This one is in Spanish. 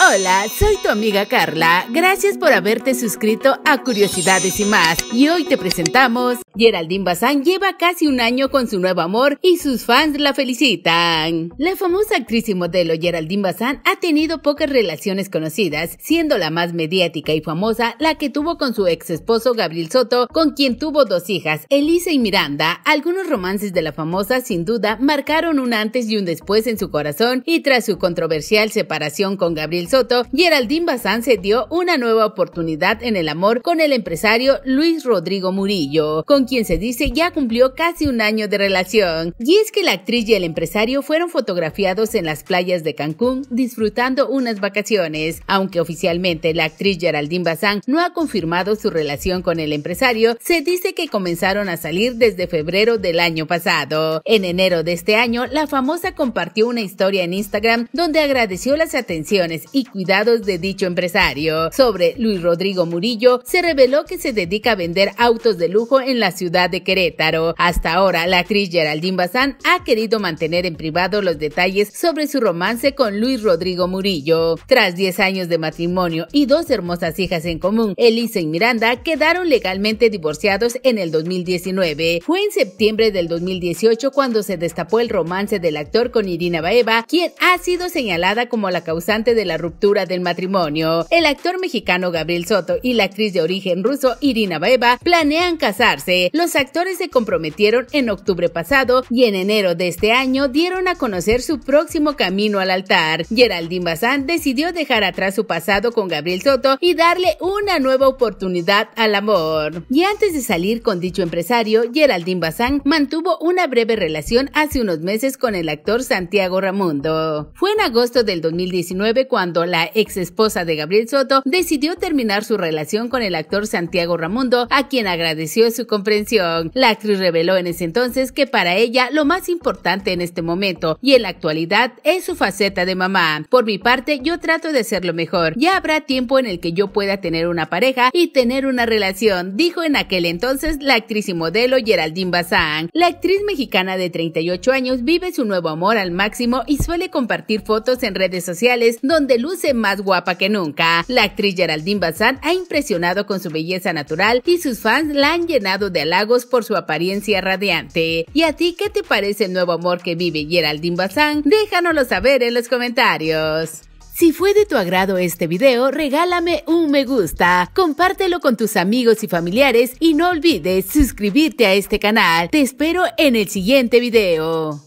Hola, soy tu amiga Carla. Gracias por haberte suscrito a Curiosidades y más. Y hoy te presentamos. Geraldine Bazán lleva casi un año con su nuevo amor y sus fans la felicitan. La famosa actriz y modelo Geraldine Bazán ha tenido pocas relaciones conocidas, siendo la más mediática y famosa la que tuvo con su ex esposo Gabriel Soto, con quien tuvo dos hijas, Elisa y Miranda. Algunos romances de la famosa, sin duda, marcaron un antes y un después en su corazón y tras su controversial separación con Gabriel Soto, Geraldine Bazán se dio una nueva oportunidad en el amor con el empresario Luis Rodrigo Murillo, con quien se dice ya cumplió casi un año de relación. Y es que la actriz y el empresario fueron fotografiados en las playas de Cancún disfrutando unas vacaciones. Aunque oficialmente la actriz Geraldine Bazán no ha confirmado su relación con el empresario, se dice que comenzaron a salir desde febrero del año pasado. En enero de este año, la famosa compartió una historia en Instagram donde agradeció las atenciones cuidados de dicho empresario. Sobre Luis Rodrigo Murillo, se reveló que se dedica a vender autos de lujo en la ciudad de Querétaro. Hasta ahora, la actriz Geraldine Bazán ha querido mantener en privado los detalles sobre su romance con Luis Rodrigo Murillo. Tras 10 años de matrimonio y dos hermosas hijas en común, Elisa y Miranda quedaron legalmente divorciados en el 2019. Fue en septiembre del 2018 cuando se destapó el romance del actor con Irina Baeva, quien ha sido señalada como la causante de la del matrimonio. El actor mexicano Gabriel Soto y la actriz de origen ruso Irina Baeva planean casarse. Los actores se comprometieron en octubre pasado y en enero de este año dieron a conocer su próximo camino al altar. Geraldine Bazán decidió dejar atrás su pasado con Gabriel Soto y darle una nueva oportunidad al amor. Y antes de salir con dicho empresario, Geraldine Bazán mantuvo una breve relación hace unos meses con el actor Santiago Ramundo. Fue en agosto del 2019 cuando la ex esposa de Gabriel Soto, decidió terminar su relación con el actor Santiago Ramundo, a quien agradeció su comprensión. La actriz reveló en ese entonces que para ella lo más importante en este momento y en la actualidad es su faceta de mamá. Por mi parte, yo trato de hacerlo mejor. Ya habrá tiempo en el que yo pueda tener una pareja y tener una relación, dijo en aquel entonces la actriz y modelo Geraldine Bazán. La actriz mexicana de 38 años vive su nuevo amor al máximo y suele compartir fotos en redes sociales donde más guapa que nunca. La actriz Geraldine Bazán ha impresionado con su belleza natural y sus fans la han llenado de halagos por su apariencia radiante. ¿Y a ti qué te parece el nuevo amor que vive Geraldine Bazán? Déjanoslo saber en los comentarios. Si fue de tu agrado este video, regálame un me gusta, compártelo con tus amigos y familiares y no olvides suscribirte a este canal. Te espero en el siguiente video.